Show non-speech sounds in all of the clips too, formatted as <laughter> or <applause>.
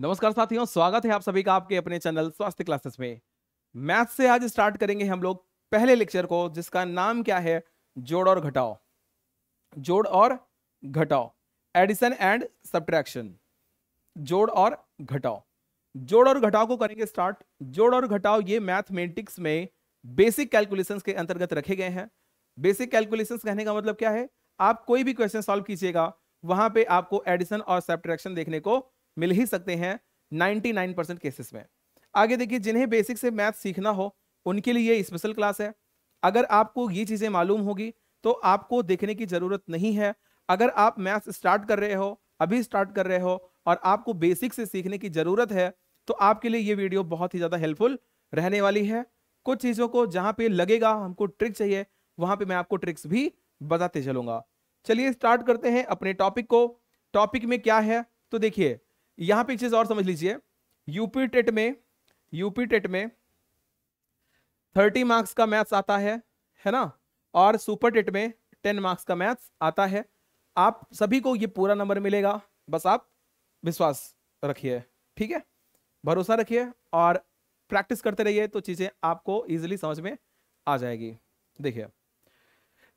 नमस्कार साथियों स्वागत है आप सभी का आपके अपने चैनल स्वास्थ्य क्लासेस में मैथ से आज स्टार्ट करेंगे हम लोग पहले लेक्चर को जिसका नाम क्या है जोड़ और घटाओ जोड़ और घटाओ एडिशन एंड सब्ट्रैक्शन जोड़ और घटाओ जोड़ और घटाओ को करेंगे स्टार्ट जोड़ और घटाओ ये मैथमेटिक्स में बेसिक कैलकुलेशन के अंतर्गत रखे गए हैं बेसिक कैलकुलेशन कहने का मतलब क्या है आप कोई भी क्वेश्चन सॉल्व कीजिएगा वहां पे आपको एडिशन और सब्ट्रैक्शन देखने को मिल ही सकते हैं 99 परसेंट केसेस में आगे देखिए जिन्हें बेसिक से मैथ सीखना हो उनके लिए स्पेशल क्लास है अगर आपको ये चीज़ें मालूम होगी तो आपको देखने की ज़रूरत नहीं है अगर आप मैथ्स स्टार्ट कर रहे हो अभी स्टार्ट कर रहे हो और आपको बेसिक से सीखने की ज़रूरत है तो आपके लिए ये वीडियो बहुत ही ज़्यादा हेल्पफुल रहने वाली है कुछ चीज़ों को जहाँ पे लगेगा हमको ट्रिक चाहिए वहाँ पे मैं आपको ट्रिक्स भी बताते चलूँगा चलिए स्टार्ट करते हैं अपने टॉपिक को टॉपिक में क्या है तो देखिए यहां पे एक चीज और समझ लीजिए यूपी टेट में यूपी टेट में थर्टी मार्क्स का मैथ्स आता है है ना और सुपर टेट में टेन मार्क्स का मैथ्स आता है आप सभी को ये पूरा नंबर मिलेगा बस आप विश्वास रखिए ठीक है भरोसा रखिए और प्रैक्टिस करते रहिए तो चीज़ें आपको ईजिली समझ में आ जाएगी देखिए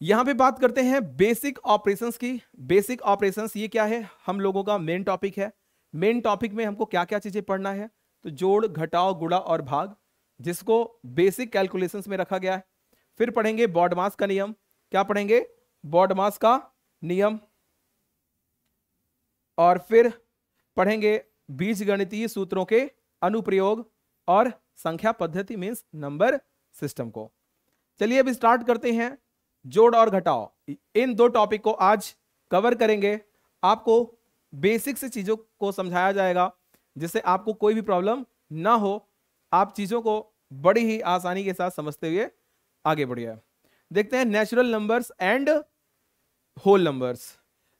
यहां पे बात करते हैं बेसिक ऑपरेशंस की बेसिक ऑपरेशंस ये क्या है हम लोगों का मेन टॉपिक है मेन टॉपिक में हमको क्या क्या चीज़ें पढ़ना है तो जोड़ घटाओ गुड़ा और भाग जिसको बेसिक कैलकुलेशंस में रखा गया है फिर पढ़ेंगे बॉडमास का नियम क्या पढ़ेंगे बॉडमास का नियम और फिर पढ़ेंगे बीज गणितीय सूत्रों के अनुप्रयोग और संख्या पद्धति मीन्स नंबर सिस्टम को चलिए अब स्टार्ट करते हैं जोड़ और घटाओ इन दो टॉपिक को आज कवर करेंगे आपको बेसिक से चीज़ों को समझाया जाएगा जिससे आपको कोई भी प्रॉब्लम ना हो आप चीज़ों को बड़ी ही आसानी के साथ समझते हुए आगे बढ़िए देखते हैं natural numbers and whole numbers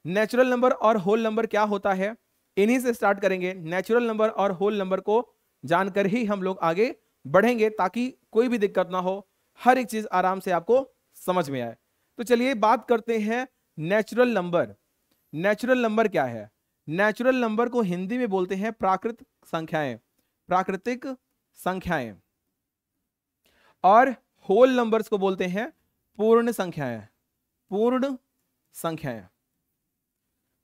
natural number और होल नंबर क्या होता है इन्हीं से स्टार्ट करेंगे नेचुरल नंबर और होल नंबर को जानकर ही हम लोग आगे बढ़ेंगे ताकि कोई भी दिक्कत ना हो हर एक चीज़ आराम से आपको समझ में आए तो चलिए बात करते हैं नेचुरल नंबर नेचुरल नंबर क्या है नेचुरल नंबर को हिंदी में बोलते हैं प्राकृत संख्याएं प्राकृतिक संख्याएं और होल नंबर्स को बोलते हैं पूर्ण संख्याएं पूर्ण संख्याएं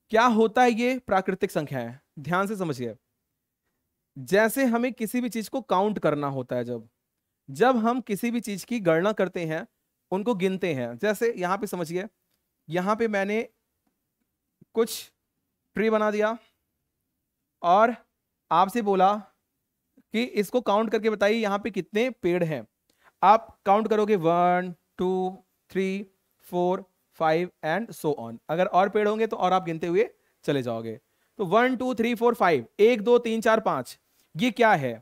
क्या होता है ये प्राकृतिक संख्याएं ध्यान से समझिए जैसे हमें किसी भी चीज को काउंट करना होता है जब जब हम किसी भी चीज की गणना करते हैं उनको गिनते हैं जैसे यहां पे समझिए यहां पे मैंने कुछ ट्री बना दिया और आपसे बोला कि इसको काउंट करके बताइए यहाँ पे कितने पेड़ हैं आप काउंट करोगे one two three four five and so on अगर और पेड़ होंगे तो और आप गिनते हुए चले जाओगे तो one two three four five एक दो तीन चार पाँच ये क्या है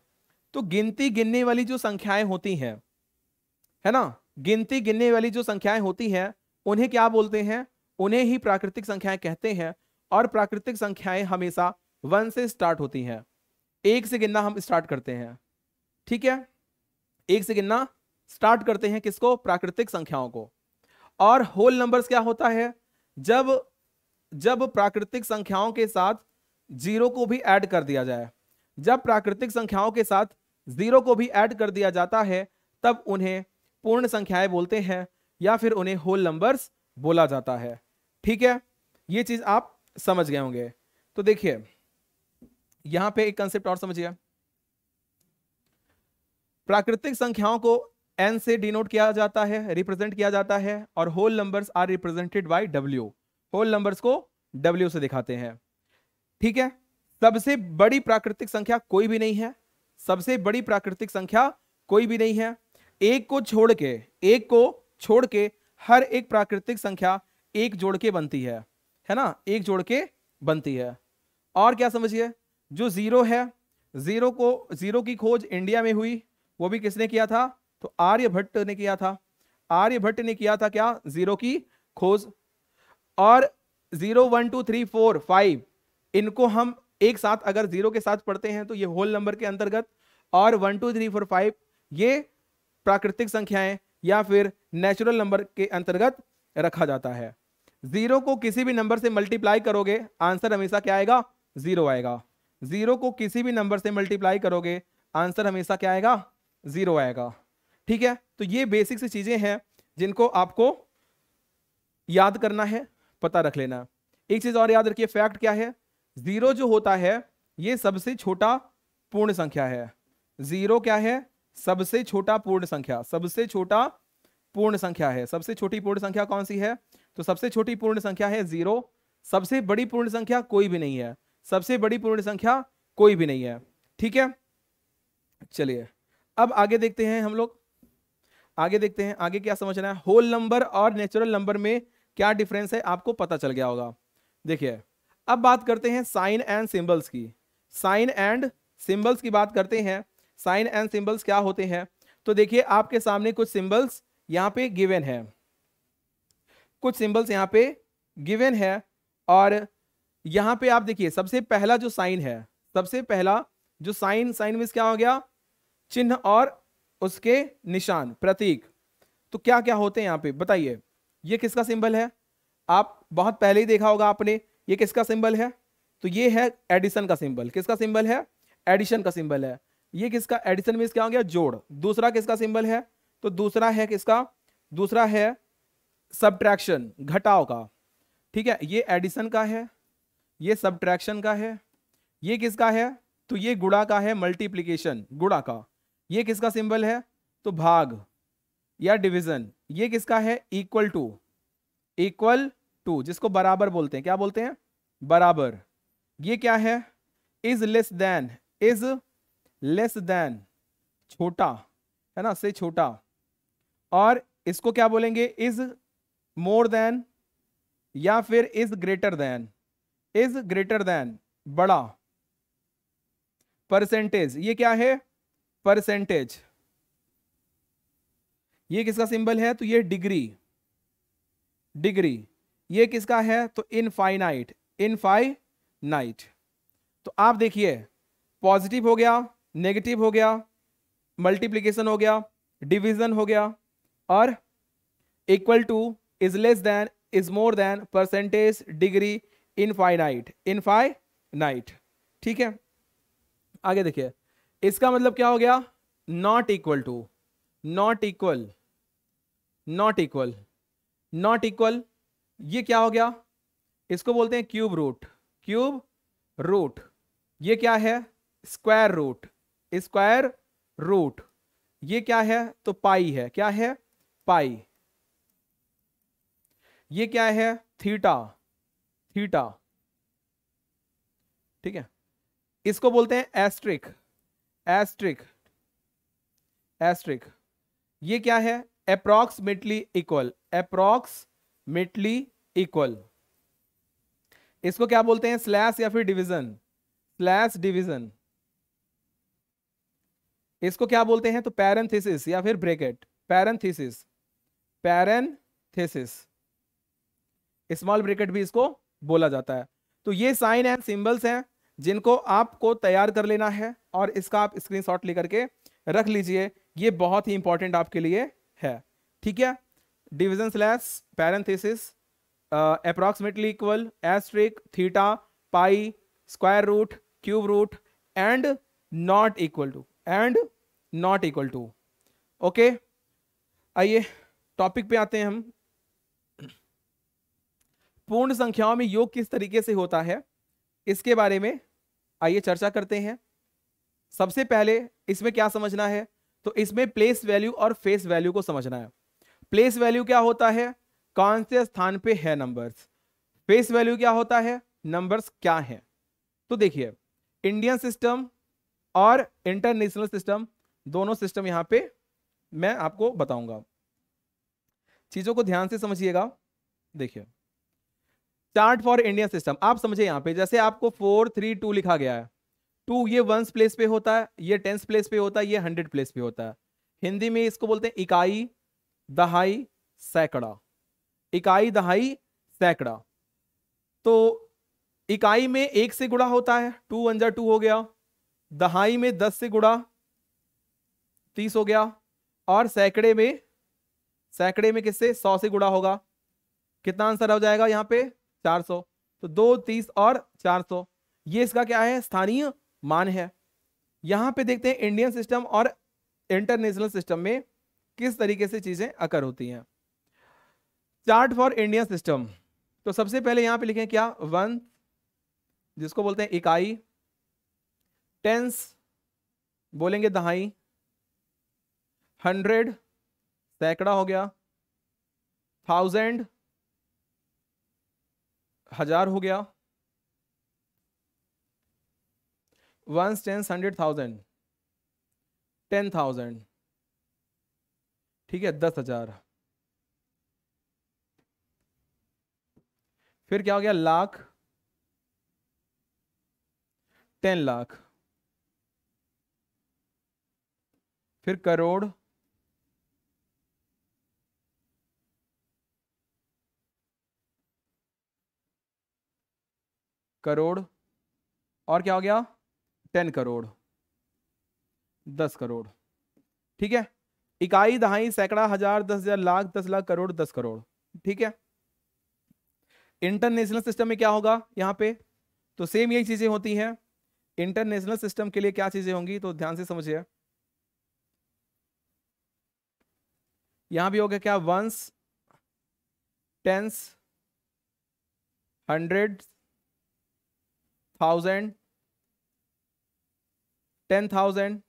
तो गिनती गिनने वाली जो संख्याएं होती हैं है ना गिनती गिनने वाली जो संख्याएं होती हैं उन्हें क्या बोलते हैं उन्हें ही प्राकृतिक संख्याएं कहते हैं और प्राकृतिक संख्याएं हमेशा वन से स्टार्ट होती हैं एक से गिनना हम स्टार्ट करते हैं ठीक है एक से गिनना स्टार्ट करते हैं किसको प्राकृतिक संख्याओं को और होल नंबर्स क्या होता है जब जब प्राकृतिक संख्याओं के साथ जीरो को भी ऐड कर दिया जाए जब प्राकृतिक संख्याओं के साथ जीरो को भी ऐड कर दिया जाता है तब उन्हें पूर्ण संख्याएं बोलते हैं या फिर उन्हें होल नंबर्स बोला जाता है ठीक है ये चीज आप समझ गए होंगे तो देखिए यहां पे एक कंसेप्ट और समझिए प्राकृतिक संख्याओं को एन से डिनोट किया जाता है रिप्रेजेंट किया जाता है और whole numbers are represented by W whole numbers को डब्ल्यू से दिखाते हैं ठीक है सबसे बड़ी प्राकृतिक संख्या कोई भी नहीं है सबसे बड़ी प्राकृतिक संख्या कोई भी नहीं है एक को छोड़ के एक को छोड़ के हर एक प्राकृतिक संख्या एक जोड़ के बनती है है ना एक जोड़ के बनती है और क्या समझिए जो जीरो है जीरो को जीरो की खोज इंडिया में हुई वो भी किसने किया था तो आर्यभट्ट ने किया था आर्यभट्ट ने किया था क्या जीरो की खोज और zero one two three four five इनको हम एक साथ अगर जीरो के साथ पढ़ते हैं तो ये होल नंबर के अंतर्गत और one two three four five ये प्राकृतिक संख्याएं या फिर नेचुरल नंबर के अंतर्गत रखा जाता है जीरो को किसी भी नंबर से मल्टीप्लाई करोगे आंसर हमेशा क्या आएगा जीरो आएगा जीरो को किसी भी नंबर से मल्टीप्लाई करोगे आंसर हमेशा क्या आएगा जीरो आएगा ठीक है तो ये बेसिक सी चीजें हैं जिनको आपको याद करना है पता रख लेना एक चीज और याद रखिए फैक्ट क्या है जीरो जो होता है ये सबसे छोटा पूर्ण संख्या है जीरो क्या है सबसे छोटा पूर्ण संख्या सबसे छोटा पूर्ण संख्या है सबसे छोटी पूर्ण संख्या कौन सी है तो सबसे छोटी पूर्ण संख्या है जीरो सबसे बड़ी पूर्ण संख्या कोई भी नहीं है सबसे बड़ी पूर्ण संख्या कोई भी नहीं है ठीक है चलिए अब आगे देखते हैं हम लोग आगे देखते हैं आगे क्या समझना है होल नंबर और नेचुरल नंबर में क्या डिफरेंस है आपको पता चल गया होगा देखिए अब बात करते हैं साइन एंड सिंबल्स की साइन एंड सिंबल्स की बात करते हैं साइन एंड सिंबल्स क्या होते हैं तो देखिए आपके सामने कुछ सिंबल्स यहाँ पे गिवन है कुछ सिंबल्स यहाँ पे गिवन है और यहाँ पे आप देखिए सबसे पहला जो साइन है सबसे पहला जो साइन साइन मीन्स क्या हो गया चिन्ह और उसके निशान प्रतीक तो क्या क्या होते हैं यहाँ पे बताइए ये किसका सिंबल है आप बहुत पहले ही देखा होगा आपने ये किसका सिंबल है तो ये है एडिशन का सिंबल किसका सिंबल है एडिशन का सिंबल है ये किसका एडिशन मीन्स क्या हो गया जोड़ दूसरा किसका सिंबल है तो दूसरा है किसका दूसरा है सब्ट्रैक्शन घटाव का ठीक है ये एडिशन का है ये सब्ट्रैक्शन का है ये किसका है तो ये गुड़ा का है मल्टीप्लीकेशन गुड़ा का ये किसका सिंबल है तो भाग या डिवीजन ये किसका है इक्वल टू इक्वल टू जिसको बराबर बोलते हैं क्या बोलते हैं बराबर ये क्या है is less than is less than छोटा है ना से छोटा और इसको क्या बोलेंगे इज मोर देन या फिर is greater than is greater than बड़ा परसेंटेज ये क्या है परसेंटेज ये किसका सिंबल है तो ये डिग्री डिग्री ये किसका है तो इनफाइनाइट इनफाइनाइट तो आप देखिए पॉजिटिव हो गया नेगेटिव हो गया मल्टीप्लिकेशन हो गया डिवीजन हो गया और equal to is less than is more than percentage degree infinite infinite ठीक है आगे देखिए इसका मतलब क्या हो गया not equal to not equal not equal not equal ये क्या हो गया इसको बोलते हैं क्यूब रूट क्यूब रूट ये क्या है स्क्वायर रूट स्क्वायर रूट ये क्या है तो पाई है क्या है पाई ये क्या है थीटा थीटा ठीक है इसको बोलते हैं एस्ट्रिक एस्ट्रिक एस्ट्रिक ये क्या है मिटली इक्वल मिटली इक्वल इसको क्या बोलते हैं स्लैश या फिर डिवीजन स्लैश डिवीजन इसको क्या बोलते हैं तो पैरेंथेसिस या फिर bracket parenthesis parenthesis small bracket भी इसको बोला जाता है तो ये साइन एंड सिंबल्स हैं जिनको आपको तैयार कर लेना है और इसका आप स्क्रीनशॉट लेकर के रख लीजिए ये बहुत ही इंपॉर्टेंट आपके लिए है ठीक है division slash parenthesis approximately equal asterisk theta pi square root cube root and not equal to and not equal to okay आइए टॉपिक पे आते हैं हम पूर्ण संख्याओं में योग किस तरीके से होता है इसके बारे में आइए चर्चा करते हैं सबसे पहले इसमें क्या समझना है तो इसमें प्लेस वैल्यू और फेस वैल्यू को समझना है प्लेस वैल्यू क्या होता है कौन से स्थान पे है नंबर्स फेस वैल्यू क्या होता है नंबर्स क्या है तो देखिए इंडियन सिस्टम और इंटरनेशनल सिस्टम दोनों सिस्टम यहां पे मैं आपको बताऊंगा चीज़ों को ध्यान से समझिएगा देखिए चार्ट फॉर इंडियन सिस्टम आप समझे यहाँ पे जैसे आपको फोर थ्री टू लिखा गया है टू ये वंस प्लेस पे होता है ये टेंस प्लेस पे होता है ये हंड्रेड प्लेस पे होता है हिंदी में इसको बोलते हैं इकाई दहाई सैकड़ा इकाई दहाई सैकड़ा तो इकाई में एक से गुड़ा होता है टू वन जा टू हो गया दहाई में दस से गुड़ा तीस हो गया और सैकड़े में सैकड़े में किससे सौ से गुड़ा होगा कितना आंसर हो जाएगा यहाँ पे चार सौ तो दो तीस और चार सौ ये इसका क्या है स्थानीय मान है यहाँ पे देखते हैं इंडियन सिस्टम और इंटरनेशनल सिस्टम में किस तरीके से चीज़ें अकर होती हैं चार्ट फॉर इंडियन सिस्टम तो सबसे पहले यहाँ पे लिखें क्या वन जिसको बोलते हैं इकाई टेंस बोलेंगे दहाई हंड्रेड सैकड़ा हो गया थाउजेंड हजार हो गया ones tens hundred thousand ten thousand ठीक है दस हजार फिर क्या हो गया लाख टेन लाख फिर करोड़ करोड़ और क्या हो गया टेन करोड़ दस करोड़ ठीक है इकाई दहाई सैकड़ा हजार दस हजार लाख दस लाख करोड़ दस करोड़ ठीक है इंटरनेशनल सिस्टम में क्या होगा यहां पे तो सेम यही चीजें होती हैं इंटरनेशनल सिस्टम के लिए क्या चीजें होंगी तो ध्यान से समझिए यहां भी हो गया क्या ones tens hundred thousand ten thousand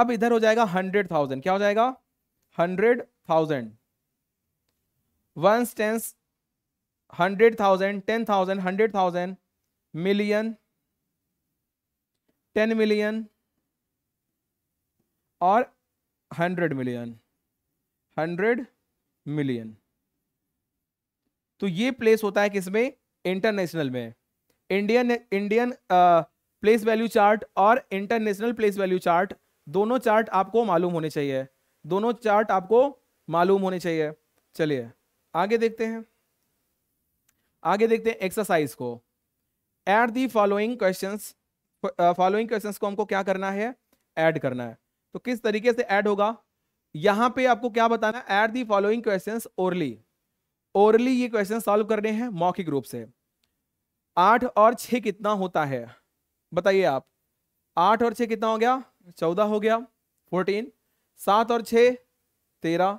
अब इधर हो जाएगा हंड्रेड थाउजेंड क्या हो जाएगा hundred thousand ones tens hundred thousand ten thousand hundred thousand million ten million और हंड्रेड मिलियन हंड्रेड मिलियन तो ये प्लेस होता है किसमें इंटरनेशनल में Indian Indian place value chart और इंटरनेशनल प्लेस वैल्यू चार्ट दोनों चार्ट आपको मालूम होने चाहिए दोनों चार्ट आपको मालूम होने चाहिए चलिए आगे देखते हैं आगे देखते हैं एक्सरसाइज को add the following questions following questions को हमको क्या करना है ऐड करना है तो किस तरीके से ऐड होगा यहां पे आपको क्या बताना है add the following questions orally orally ये क्वेश्चन सॉल्व करने हैं मौखिक रूप से आठ और छ कितना होता है बताइए आप आठ और छ कितना हो गया चौदह हो गया फोर्टीन सात और छ तेरह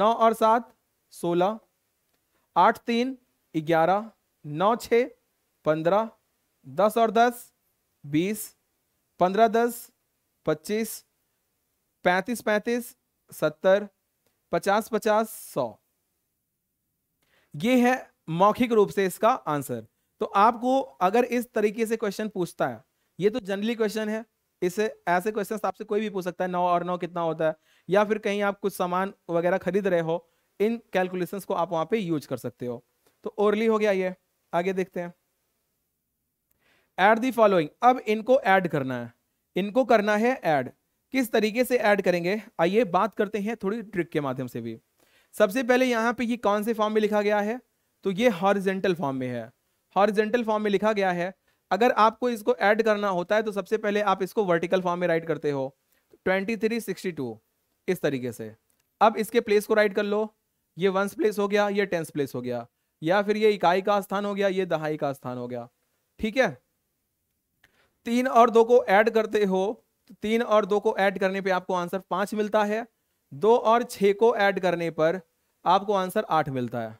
नौ और सात सोलह आठ तीन ग्यारह नौ छ पंद्रह दस और दस बीस पंद्रह दस पच्चीस पैंतीस पैंतीस सत्तर पचास पचास सौ ये है मौखिक रूप से इसका आंसर तो आपको अगर इस तरीके से क्वेश्चन पूछता है ये तो जनरली क्वेश्चन है इसे ऐसे क्वेश्चन आपसे कोई भी पूछ सकता है नौ और नौ कितना होता है या फिर कहीं आप कुछ सामान वगैरह खरीद रहे हो इन कैलकुलेशन को आप वहां पे यूज कर सकते हो तो ओरली हो गया ये आगे देखते हैं एड दी फॉलोइंग अब इनको एड करना है इनको करना है एड किस तरीके से ऐड करेंगे आइए बात करते हैं थोड़ी ट्रिक के माध्यम से भी सबसे पहले यहाँ पे ये कौन से फॉर्म में लिखा गया है तो ये हॉरिजेंटल फॉर्म में है हॉरिजेंटल फॉर्म में लिखा गया है अगर आपको इसको ऐड करना होता है तो सबसे पहले आप इसको वर्टिकल फॉर्म में राइट करते हो ट्वेंटी थ्री सिक्सटी टू इस तरीके से अब इसके प्लेस को राइट कर लो ये वंस प्लेस हो गया ये टेंस प्लेस हो गया या फिर ये इकाई का स्थान हो गया ये दहाई का स्थान हो गया ठीक है तीन और दो को ऐड करते हो तो तीन और दो को ऐड करने पे आपको आंसर पाँच मिलता है दो और छः को ऐड करने पर आपको आंसर आठ मिलता है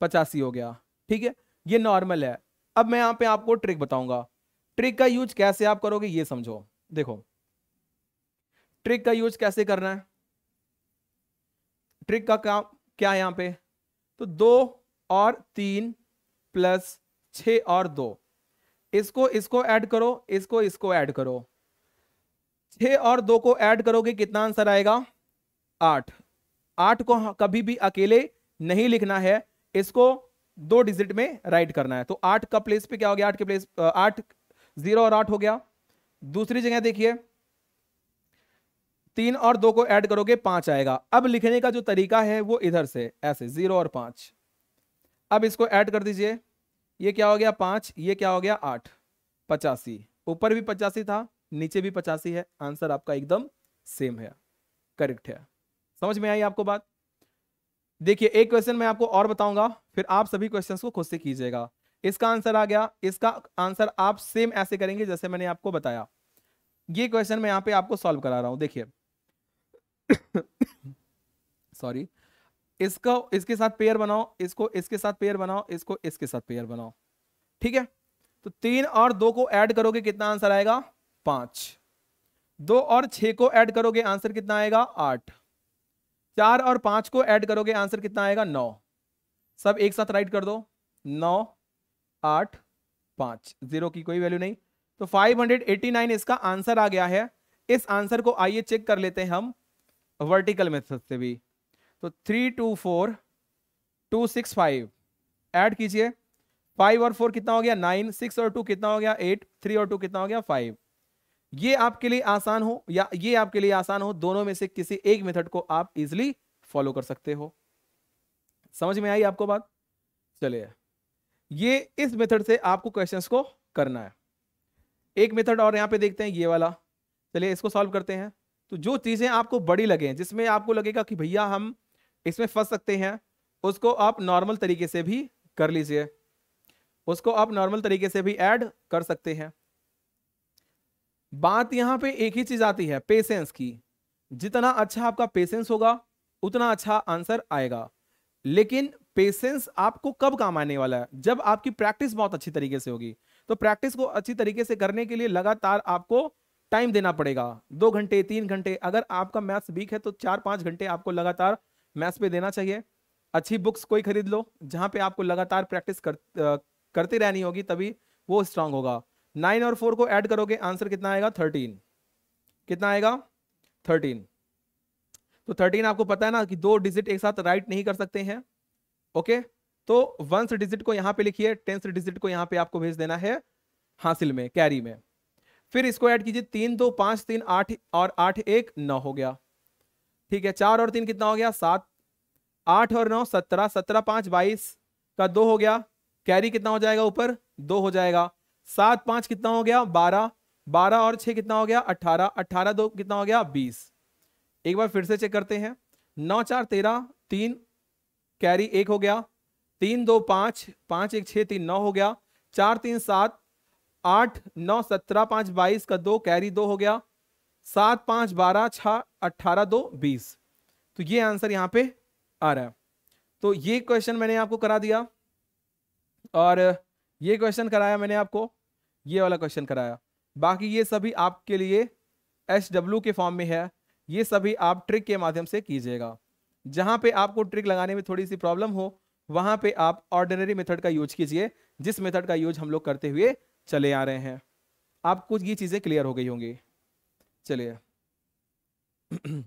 पचासी हो गया ठीक है ये नॉर्मल है अब मैं यहाँ पे आपको ट्रिक बताऊंगा ट्रिक का यूज कैसे आप करोगे ये समझो देखो ट्रिक का यूज कैसे करना है ट्रिक का काम क्या है यहाँ पे तो दो और तीन प्लस छ और दो इसको इसको ऐड करो इसको इसको ऐड करो छ और दो को ऐड करोगे कितना आंसर आएगा आठ आठ को कभी भी अकेले नहीं लिखना है इसको दो डिजिट में राइट करना है तो आठ का प्लेस पे क्या हो गया आठ के प्लेस आठ जीरो और आठ हो गया दूसरी जगह देखिए तीन और दो को ऐड करोगे पांच आएगा अब लिखने का जो तरीका है वो इधर से ऐसे जीरो और पांच अब इसको ऐड कर दीजिए ये क्या हो गया पांच ये क्या हो गया आठ पचासी ऊपर भी पचासी था नीचे भी पचासी है आंसर आपका एकदम सेम है करेक्ट है समझ में आई आपको बात देखिए एक क्वेश्चन मैं आपको और बताऊंगा फिर आप सभी क्वेश्चंस को खुद से कीजिएगा इसका आंसर आ गया इसका आंसर आप सेम ऐसे करेंगे जैसे मैंने आपको बताया ये क्वेश्चन मैं यहाँ पे आपको सॉल्व करा रहा हूँ देखिए सॉरी <coughs> इसका इसके साथ पेयर बनाओ इसको इसके साथ पेयर बनाओ इसको इसके साथ पेयर बनाओ ठीक है तो तीन और दो को ऐड करोगे कितना आंसर आएगा पांच दो और छ को ऐड करोगे आंसर कितना आएगा आठ चार और पांच को ऐड करोगे आंसर कितना आएगा नौ सब एक साथ राइट कर दो नौ आठ पाँच जीरो की कोई वैल्यू नहीं तो 589 इसका आंसर आ गया है इस आंसर को आइए चेक कर लेते हैं हम वर्टिकल मेथड से भी तो three two four two six five add कीजिए फाइव और फोर कितना हो गया नाइन सिक्स और टू कितना हो गया एट थ्री और टू कितना हो गया फाइव ये आपके लिए आसान हो या ये आपके लिए आसान हो दोनों में से किसी एक मेथड को आप इजिली फॉलो कर सकते हो समझ में आई आपको बात चलिए ये इस मेथड से आपको क्वेश्चंस को करना है एक मेथड और यहाँ पे देखते हैं ये वाला चलिए इसको सॉल्व करते हैं तो जो चीज़ें आपको बड़ी लगे जिसमें आपको लगेगा कि भैया हम इसमें फंस सकते हैं उसको आप नॉर्मल तरीके से भी कर लीजिए उसको आप नॉर्मल तरीके से भी ऐड कर सकते हैं बात यहाँ पे एक ही चीज आती है पेशेंस की जितना अच्छा आपका पेशेंस होगा उतना अच्छा आंसर आएगा लेकिन पेशेंस आपको कब काम आने वाला है जब आपकी प्रैक्टिस बहुत अच्छी तरीके से होगी तो प्रैक्टिस को अच्छी तरीके से करने के लिए लगातार आपको टाइम देना पड़ेगा दो घंटे तीन घंटे अगर आपका मैथ्स वीक है तो चार पाँच घंटे आपको लगातार मैथ्स पे देना चाहिए अच्छी बुक्स कोई खरीद लो जहाँ पे आपको लगातार प्रैक्टिस कर, करते रहनी होगी तभी वो स्ट्रांग होगा नाइन और फोर को ऐड करोगे आंसर कितना आएगा थर्टीन कितना आएगा थर्टीन तो थर्टीन आपको पता है ना कि दो डिजिट एक साथ राइट नहीं कर सकते हैं ओके तो वंस डिजिट को यहाँ पे लिखिए टेंस डिजिट को यहाँ पे आपको भेज देना है हासिल में कैरी में फिर इसको ऐड कीजिए तीन दो पांच तीन आठ और आठ एक नौ हो गया ठीक है चार और तीन कितना हो गया सात आठ और नौ सत्रह सत्रह पांच बाईस का दो हो गया कैरी कितना हो जाएगा ऊपर दो हो जाएगा सात पांच कितना हो गया बारह बारह और छह कितना हो गया अट्ठारह अट्ठारह दो कितना हो गया बीस एक बार फिर से चेक करते हैं नौ चार तेरह तीन कैरी एक हो गया तीन दो पाँच पाँच एक छह तीन नौ हो गया चार तीन सात आठ नौ सत्रह पाँच बाईस का दो कैरी दो हो गया सात पाँच बारह छ अट्ठारह दो बीस तो ये आंसर यहाँ पे आ रहा है तो ये क्वेश्चन मैंने आपको करा दिया और ये क्वेश्चन कराया मैंने आपको ये वाला क्वेश्चन कराया बाकी ये सभी आपके लिए एस डब्ल्यू के फॉर्म में है ये सभी आप ट्रिक के माध्यम से कीजिएगा जहाँ पे आपको ट्रिक लगाने में थोड़ी सी प्रॉब्लम हो वहाँ पे आप ऑर्डिनरी मेथड का यूज कीजिए जिस मेथड का यूज हम लोग करते हुए चले आ रहे हैं आपको ये चीज़ें क्लियर हो गई होंगी चलिए <clears throat>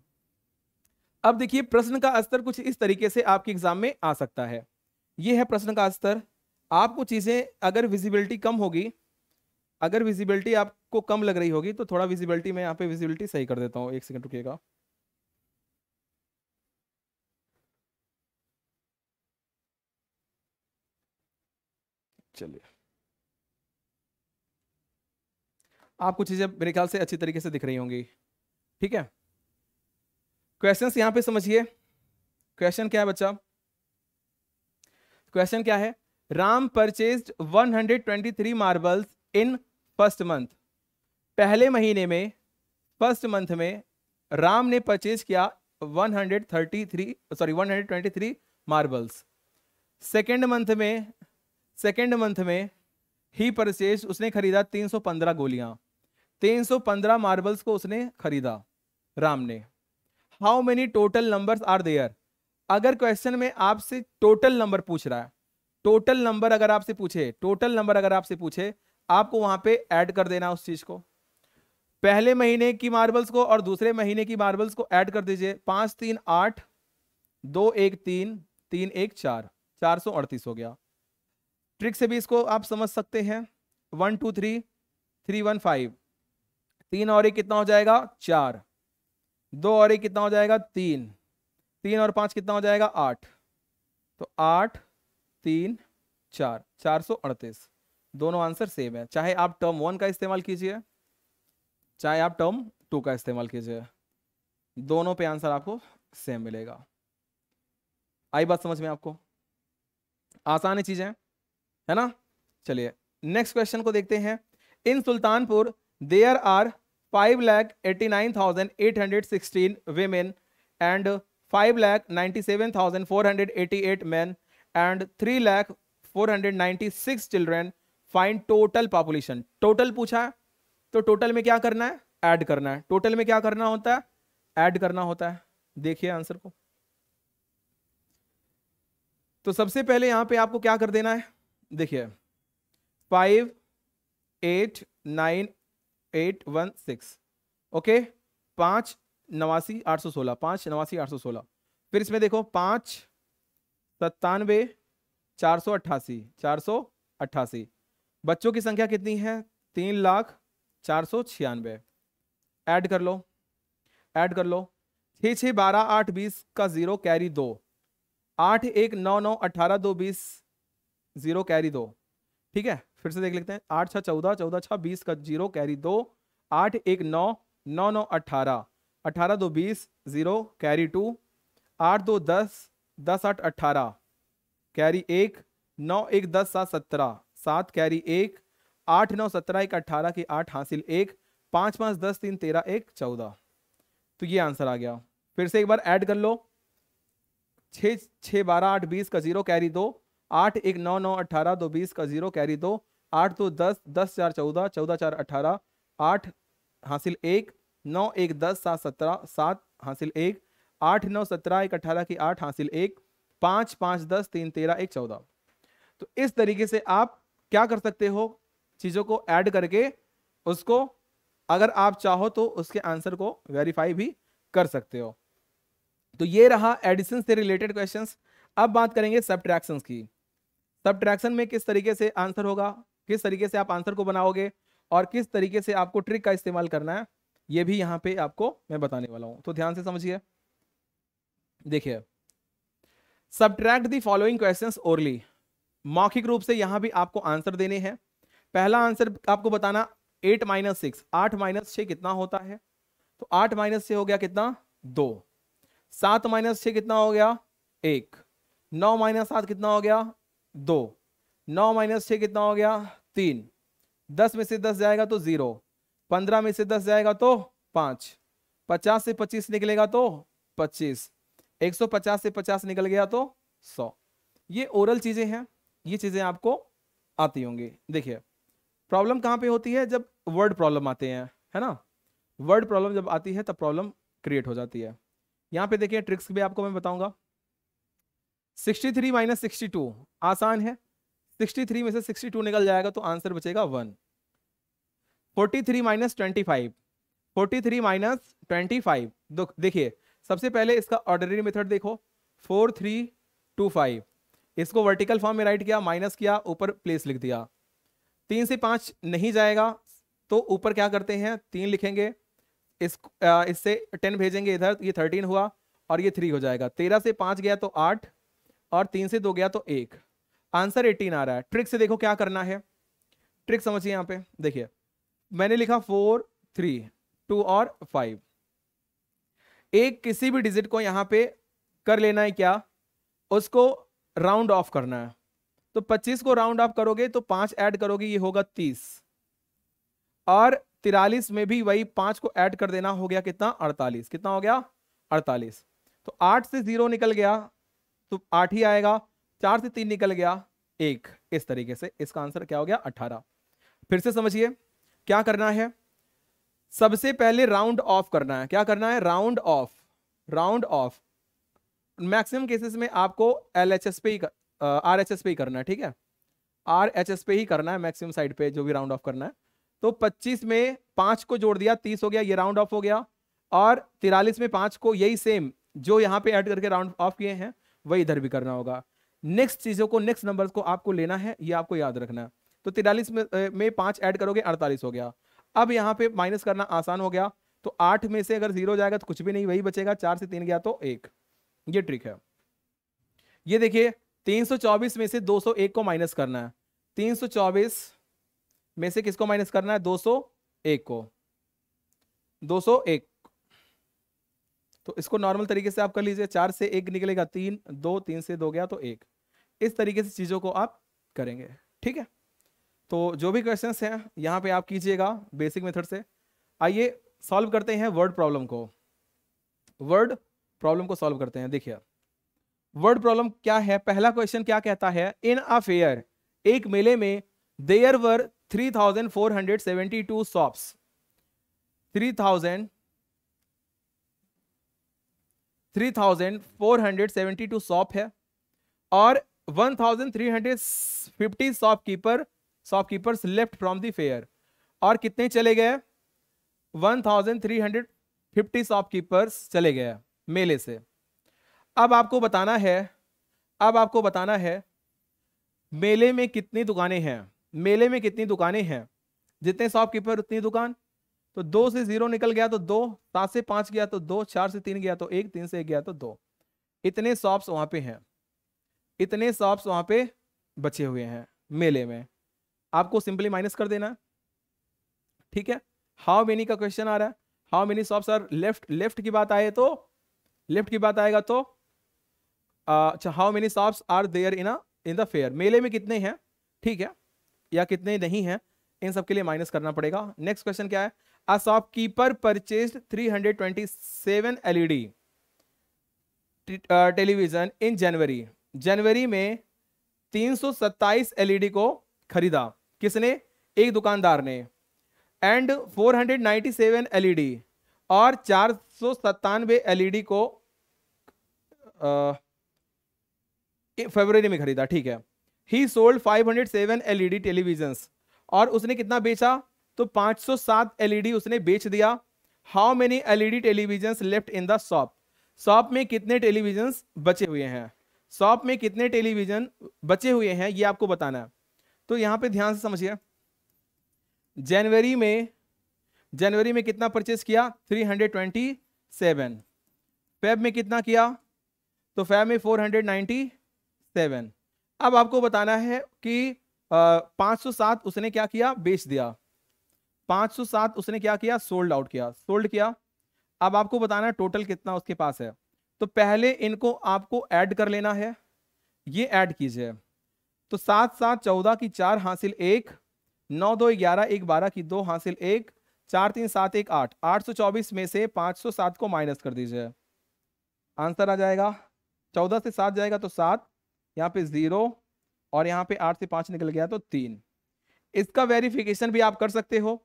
अब देखिए प्रश्न का स्तर कुछ इस तरीके से आपके एग्जाम में आ सकता है ये है प्रश्न का स्तर आपको चीज़ें अगर विजिबिलिटी कम होगी अगर विजिबिलिटी आपको कम लग रही होगी तो थोड़ा विजिबिलिटी मैं यहाँ पे विजिबिलिटी सही कर देता हूँ एक सेकंड रुकिएगा चलिए आपको चीज़ें मेरे ख्याल से अच्छी तरीके से दिख रही होंगी ठीक है क्वेश्चंस यहाँ पे समझिए क्वेश्चन क्या है बच्चा क्वेश्चन क्या है Ram purchase 123 marbles in first month पहले महीने में फर्स्ट मंथ में राम ने परचेज किया 133 सॉरी 123 मार्बल्स सेकेंड मंथ में सेकेंड मंथ में ही परचेज उसने खरीदा 315 गोलियां 315 मार्बल्स को उसने खरीदा राम ने how many total numbers are there अगर क्वेश्चन में आपसे टोटल नंबर पूछ रहा है टोटल नंबर अगर आपसे पूछे टोटल नंबर अगर आपसे पूछे आपको वहां पे ऐड कर देना उस चीज को पहले महीने की मार्बल्स को और दूसरे महीने की मार्बल्स को ऐड कर दीजिए पांच तीन आठ दो एक तीन तीन एक चार चार सौ अड़तीस हो गया ट्रिक से भी इसको आप समझ सकते हैं one two three three one five तीन और एक कितना हो जाएगा चार दो और एक कितना हो जाएगा तीन तीन और पांच कितना हो जाएगा आठ तो आठ तीन चार चार सौ अड़तीस दोनों आंसर सेम है चाहे आप टर्म वन का इस्तेमाल कीजिए चाहे आप टर्म टू का इस्तेमाल कीजिए दोनों पे आंसर आपको सेम मिलेगा आई बात समझ में आपको आसान है चीज़ें है ना चलिए नेक्स्ट क्वेश्चन को देखते हैं in Sultanpur there are five lakh eighty nine thousand eight hundred sixteen women and five lakh ninety seven thousand four hundred eighty eight man and three lakh four hundred ninety six children find total population total पूछा तो total में क्या करना है add करना है total में क्या करना होता है ऐड करना होता है देखिए आंसर को तो सबसे पहले यहां पे आपको क्या कर देना है देखिए five eight nine eight one six okay पांच नवासी आठ सौ सोलह पांच नवासी आठ सौ सोलह फिर इसमें देखो पांच सत्तानवे चार सौ अट्ठासी चार सौ अट्ठासी बच्चों की संख्या कितनी है तीन लाख चार सौ छियानवे ऐड कर लो ऐड कर लो छ छ बारह आठ बीस का ज़ीरो कैरी दो आठ एक नौ नौ अठारह दो बीस ज़ीरो कैरी दो ठीक है फिर से देख लेते हैं आठ छः चौदह चौदह छः बीस का जीरो कैरी दो आठ एक नौ नौ नौ अट्ठारह अठारह दो बीस ज़ीरो कैरी टू आठ दो दस दस आठ अट्ठारह कैरी एक नौ एक दस सात सत्रह सात कैरी एक आठ नौ सत्रह एक अट्ठारह की आठ हासिल एक पांच पाँच दस तीन तेरह एक चौदह तो ये आंसर आ गया फिर से एक बार ऐड कर लो छ छ बारह आठ बीस का जीरो कैरी दो आठ एक नौ नौ अट्ठारह दो बीस का जीरो कैरी दो आठ दो दस दस चार चौदह चौदह चार अट्ठारह आठ हासिल एक नौ एक दस सात सत्रह सात हासिल एक आठ नौ सत्रह एक अट्ठारह की आठ हासिल एक पाँच पाँच दस तीन तेरह एक चौदह तो इस तरीके से आप क्या कर सकते हो चीज़ों को ऐड करके उसको अगर आप चाहो तो उसके आंसर को वेरीफाई भी कर सकते हो तो ये रहा एडिशन से रिलेटेड क्वेश्चन अब बात करेंगे सब्ट्रैक्शन की सब्ट्रैक्शन में किस तरीके से आंसर होगा किस तरीके से आप आंसर को बनाओगे और किस तरीके से आपको ट्रिक का इस्तेमाल करना है ये भी यहाँ पे आपको मैं बताने वाला हूँ तो ध्यान से समझिए देखिए subtract the following questions orally मौखिक रूप से यहां भी आपको आंसर देने हैं पहला आंसर आपको बताना एट माइनस सिक्स आठ माइनस छ कितना होता है तो आठ माइनस छ हो गया कितना दो सात माइनस छ कितना हो गया एक नौ माइनस सात कितना हो गया दो नौ माइनस छ कितना हो गया तीन दस में से दस जाएगा तो ज़ीरो पंद्रह में से दस जाएगा तो पांच पचास से पच्चीस निकलेगा तो पच्चीस एक सौ पचास से पचास निकल गया तो सौ ये ओरल चीज़ें हैं ये चीज़ें आपको आती होंगी देखिए प्रॉब्लम कहाँ पे होती है जब वर्ड प्रॉब्लम आते हैं है ना वर्ड प्रॉब्लम जब आती है तब प्रॉब्लम क्रिएट हो जाती है यहाँ पे देखिए ट्रिक्स भी आपको मैं बताऊंगा 63 थ्री माइनस सिक्सटी आसान है 63 में से 62 निकल जाएगा तो आंसर बचेगा one 43 three minus twenty five forty three minus twenty five देखिए सबसे पहले इसका ऑर्डनरी मेथड देखो फोर थ्री टू फाइव इसको वर्टिकल फॉर्म में राइट किया माइनस किया ऊपर प्लेस लिख दिया तीन से पांच नहीं जाएगा तो ऊपर क्या करते हैं तीन लिखेंगे इस इससे टेन भेजेंगे इधर ये थर्टीन हुआ और ये थ्री हो जाएगा तेरह से पांच गया तो आठ और तीन से दो गया तो एक आंसर एटीन आ रहा है ट्रिक से देखो क्या करना है ट्रिक समझिए यहाँ पे देखिए मैंने लिखा फोर थ्री टू और फाइव एक किसी भी डिजिट को यहाँ पे कर लेना है क्या उसको राउंड ऑफ करना है तो 25 को राउंड ऑफ करोगे तो पांच ऐड करोगे ये होगा 30 और तिरालीस में भी वही पांच को ऐड कर देना हो गया कितना 48 कितना हो गया 48 तो आठ से जीरो निकल गया तो आठ ही आएगा चार से तीन निकल गया एक इस तरीके से इसका आंसर क्या हो गया अठारह फिर से समझिए क्या करना है सबसे पहले राउंड ऑफ करना है क्या करना है round off round off maximum cases में आपको एल एच एस पे ही आर एच एस पे ही करना है ठीक है आर एच एस पे ही करना है मैक्सिमम साइड पे जो भी राउंड ऑफ करना है तो 25 में पांच को जोड़ दिया 30 हो गया ये राउंड ऑफ हो गया और तिरालीस में पांच को यही सेम जो यहाँ पे ऐड करके राउंड ऑफ किए हैं वही इधर भी करना होगा नेक्स्ट चीज़ों को नेक्स्ट नंबर को आपको लेना है ये आपको याद रखना है तो तिरालीस में, में पाँच ऐड करोगे अड़तालीस हो गया अब यहाँ पे माइनस करना आसान हो गया तो आठ में से अगर जीरो जाएगा तो कुछ भी नहीं वही बचेगा चार से तीन गया तो एक ये ट्रिक है ये देखिए 324 में से 201 को माइनस करना है 324 में से किसको माइनस करना है 201 को 201 तो इसको नॉर्मल तरीके से आप कर लीजिए चार से एक निकलेगा तीन दो तीन से दो गया तो एक इस तरीके से चीज़ों को आप करेंगे ठीक है तो जो भी क्वेश्चन हैं यहाँ पे आप कीजिएगा बेसिक मेथड से आइए सॉल्व करते हैं वर्ड प्रॉब्लम को वर्ड प्रॉब्लम को सॉल्व करते हैं देखिए वर्ड प्रॉब्लम क्या है पहला क्वेश्चन क्या कहता है इन अ फेयर एक मेले में देयर वर 3472 सॉप्स 3000 3472 शॉप है और 1350 shopkeeper shopkeepers left from the fair और कितने चले गए 1350 शॉपकीपर्स चले गए मेले से अब आपको बताना है अब आपको बताना है मेले में कितनी दुकानें हैं मेले में कितनी दुकानें हैं जितने शॉपकीपर उतनी दुकान तो दो से जीरो निकल गया तो दो सात से पांच गया तो दो चार से तीन गया तो एक तीन से एक गया तो दो इतने शॉप्स वहां पे हैं इतने शॉप्स वहां पे बचे हुए हैं मेले में आपको सिंपली माइनस कर देना ठीक है हाउ मेनी का क्वेश्चन आ रहा है how many shops are left left की बात आए तो लेफ्ट की बात आएगा तो अच्छा how many shops are there in in the fair मेले में कितने हैं ठीक है या कितने नहीं हैं इन सब के लिए माइनस करना पड़ेगा नेक्स्ट क्वेश्चन क्या है a shopkeeper purchase three hundred twenty seven L E D television in January जनवरी में तीन सौ सत्ताईस एल ई डी को खरीदा किसने एक दुकानदार ने and four hundred ninety seven L E D और चार सौ सत्तानवे एल ई डी को फरवरी में खरीदा ठीक है ही सोल्ड 507 एलईडी टेलीविजन्स और उसने कितना बेचा तो 507 एलईडी e उसने बेच दिया how many LED television left in the shop shop में कितने टेलीविजन्स बचे हुए हैं शॉप में कितने टेलीविजन बचे हुए हैं ये आपको बताना है तो यहां पे ध्यान से समझिए जनवरी में जनवरी में कितना परचेस किया 327 फेब में कितना किया तो फैम में फोर हंड्रेड नाइन्टी सेवन अब आपको बताना है कि पाँच सौ सात उसने क्या किया बेच दिया पाँच सौ सात उसने क्या किया सोल्ड आउट किया सोल्ड किया अब आपको बताना है टोटल कितना उसके पास है तो पहले इनको आपको ऐड कर लेना है ये ऐड कीजिए तो सात सात चौदह की चार हासिल एक नौ दो ग्यारह एक बारह की दो हासिल एक चार तीन सात एक आठ आठ सौ चौबीस में से पाँच सौ सात को माइनस कर दीजिए आंसर आ जाएगा चौदह से सात जाएगा तो सात यहाँ पे जीरो और यहाँ पे आठ से पांच निकल गया तो तीन इसका वेरिफिकेशन भी आप कर सकते हो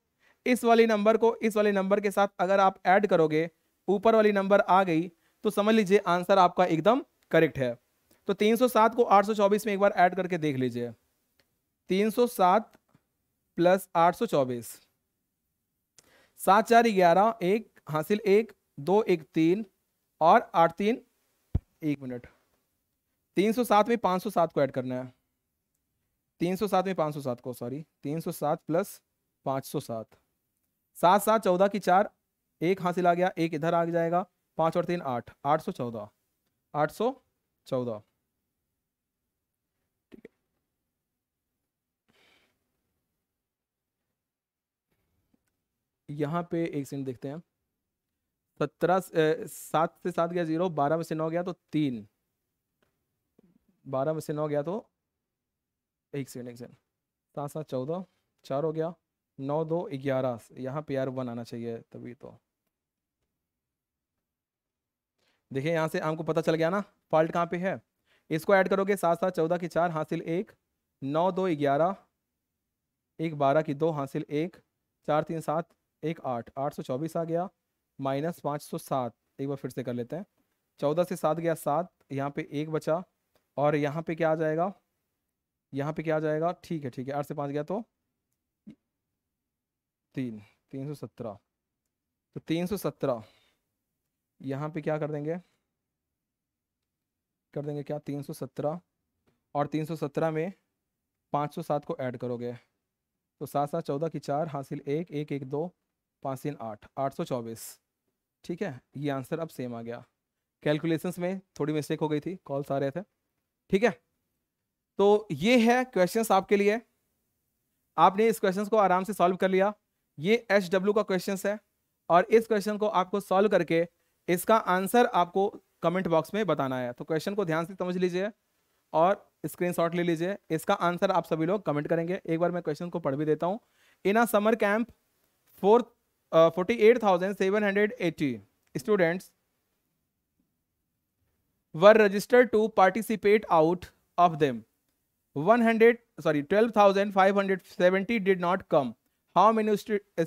इस वाले नंबर को इस वाले नंबर के साथ अगर आप ऐड करोगे ऊपर वाली नंबर आ गई तो समझ लीजिए आंसर आपका एकदम करेक्ट है तो 307 को 824 में एक बार ऐड करके देख लीजिए 307 प्लस 824 सात चार ग्यारह एक हासिल एक दो एक तीन और आठ तीन एक मिनट तीन सौ सात में पाँच सौ सात को ऐड करना है तीन सौ सात में पाँच सौ सात को सॉरी तीन सौ सात प्लस पाँच सौ सात सात सात चौदह की चार एक हासिल आ गया एक इधर आ जाएगा पाँच और तीन आठ आठ सौ चौदह आठ सौ चौदह ठीक है यहाँ पे एक सेकंड देखते हैं सत्रह सात से सात गया जीरो बारह में से नौ गया तो तीन बारह में से नौ गया तो एक सेकेंड एक सेकेंड सात सात चौदह चार हो गया नौ दो ग्यारह यहाँ पे यार वन आना चाहिए तभी तो देखिए यहाँ से आपको पता चल गया ना फॉल्ट कहाँ पे है इसको ऐड करोगे सात सात चौदह की चार हासिल एक नौ दो ग्यारह एक बारह की दो हासिल एक चार तीन सात एक आठ आठ सौ चौबीस आ गया माइनस पाँच सौ सात एक बार फिर से कर लेते हैं चौदह से सात गया सात यहाँ पे एक बचा और यहाँ पे क्या आ जाएगा यहाँ पे क्या आ जाएगा ठीक है ठीक है आठ से पाँच गया तो तीन तीन सौ सत्रह तो तीन सौ सत्रह यहाँ पे क्या कर देंगे कर देंगे क्या तीन सौ सत्रह और तीन सौ सत्रह में पाँच सौ सात को ऐड करोगे तो सात सात चौदह की चार हासिल एक एक एक दो पाँच तीन आठ आठ सौ चौबीस ठीक है ये आंसर अब सेम आ गया कैलकुलेशंस में थोड़ी मिस्टेक हो गई थी कॉल्स आ रहे थे ठीक है तो ये है क्वेश्चंस आपके लिए आपने इस क्वेश्चंस को आराम से सॉल्व कर लिया ये एच डब्ल्यू का क्वेश्चंस है और इस क्वेश्चन को आपको सॉल्व करके इसका आंसर आपको कमेंट बॉक्स में बताना है तो क्वेश्चन को ध्यान से समझ लीजिए और स्क्रीनशॉट ले लीजिए इसका आंसर आप सभी लोग कमेंट करेंगे एक बार मैं क्वेश्चन को पढ़ भी देता हूँ in a summer camp fourth forty eight thousand seven students were registered to participate out of them one sorry twelve did not come how many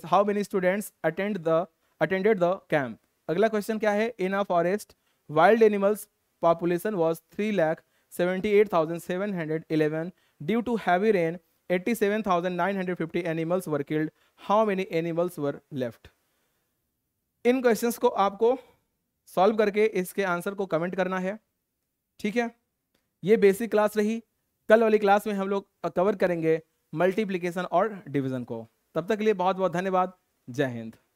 how many students attend the attended the camp अगला question क्या है in a forest wild animals population was three lakh seventy eight thousand seven hundred eleven due to heavy rain 87,950 animals were killed how many animals were left in question को आपको solve करके इसके answer को comment करना है ठीक है ये बेसिक क्लास रही कल वाली क्लास में हम लोग कवर करेंगे मल्टीप्लीकेशन और डिवीज़न को तब तक के लिए बहुत बहुत धन्यवाद जय हिंद